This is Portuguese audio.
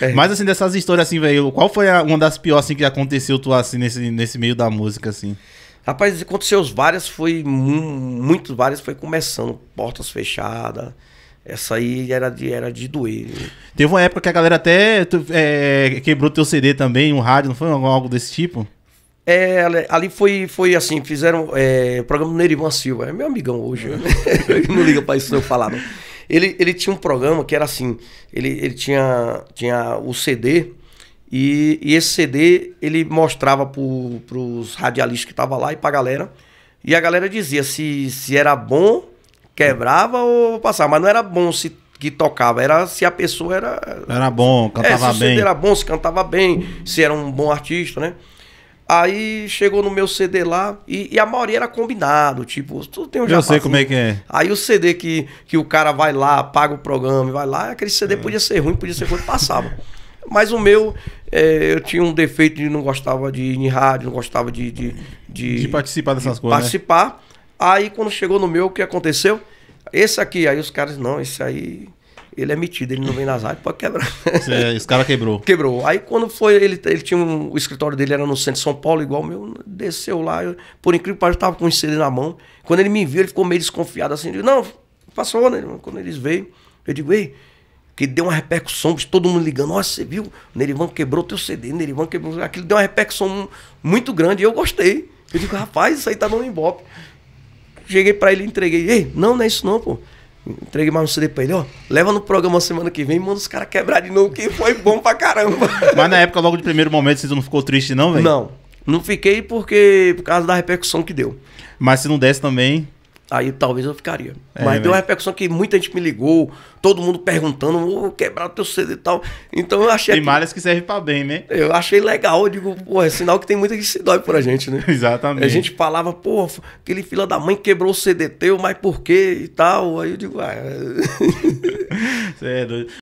É. Mas, assim, dessas histórias, assim, velho, qual foi a, uma das piores, assim, que aconteceu tu, assim, nesse, nesse meio da música, assim? Rapaz, aconteceu várias, foi muito várias, foi começando, portas fechadas. Essa aí era de, era de doer. Teve uma época que a galera até é, quebrou teu CD também, um rádio, não foi algo desse tipo? É, ali foi, foi assim, fizeram é, o programa do Nerivan Silva, é meu amigão hoje. Né? não liga pra isso eu falar, não. Ele, ele tinha um programa que era assim, ele, ele tinha, tinha o CD e, e esse CD ele mostrava para os radialistas que estavam lá e para a galera. E a galera dizia se, se era bom, quebrava ou passava. Mas não era bom se que tocava, era se a pessoa era. Era bom, cantava é, se bem. Se era bom, se cantava bem, se era um bom artista, né? Aí chegou no meu CD lá e, e a maioria era combinado, tipo, tudo tem um jabazinho. Eu sei como é que é. Aí o CD que, que o cara vai lá, paga o programa e vai lá, aquele CD é. podia ser ruim, podia ser ruim, passava. Mas o meu, é, eu tinha um defeito de não gostava de ir em rádio, não gostava de... De, de, de participar dessas de coisas, né? Participar. Né? Aí quando chegou no meu, o que aconteceu? Esse aqui, aí os caras, não, esse aí ele é metido, ele não vem nas áreas, pode quebrar. É, esse cara quebrou. Quebrou. Aí quando foi, ele, ele tinha um, o escritório dele era no centro de São Paulo, igual o meu, desceu lá, eu, por incrível que pareça, tava com um CD na mão. Quando ele me viu, ele ficou meio desconfiado assim, digo, não, passou, né? Quando eles veio, eu digo, ei, que deu uma repercussão, todo mundo ligando, nossa, você viu? Nerivan quebrou teu CD, Nerivan quebrou. Aquilo deu uma repercussão muito grande e eu gostei. Eu digo, rapaz, isso aí tá dando imbope. Cheguei para ele, entreguei, ei, não, não é isso não, pô. Entreguei mais um CD pra ele, ó. Leva no programa semana que vem e manda os caras quebrar de novo, que foi bom pra caramba. Mas na época, logo de primeiro momento, você não ficou triste, não, velho? Não. Não fiquei porque. Por causa da repercussão que deu. Mas se não desse também aí talvez eu ficaria. É, Mas né? deu uma repercussão que muita gente me ligou, todo mundo perguntando, vou oh, quebrar teu CD e tal. Então eu achei. Tem que... malhas que servem para bem, né? Eu achei legal, eu digo, pô, é sinal que tem muita que se dói por a gente, né? Exatamente. A gente falava, pô, aquele fila da mãe quebrou o CD teu, mas por quê e tal. Aí eu digo, ah. Você é. é doido.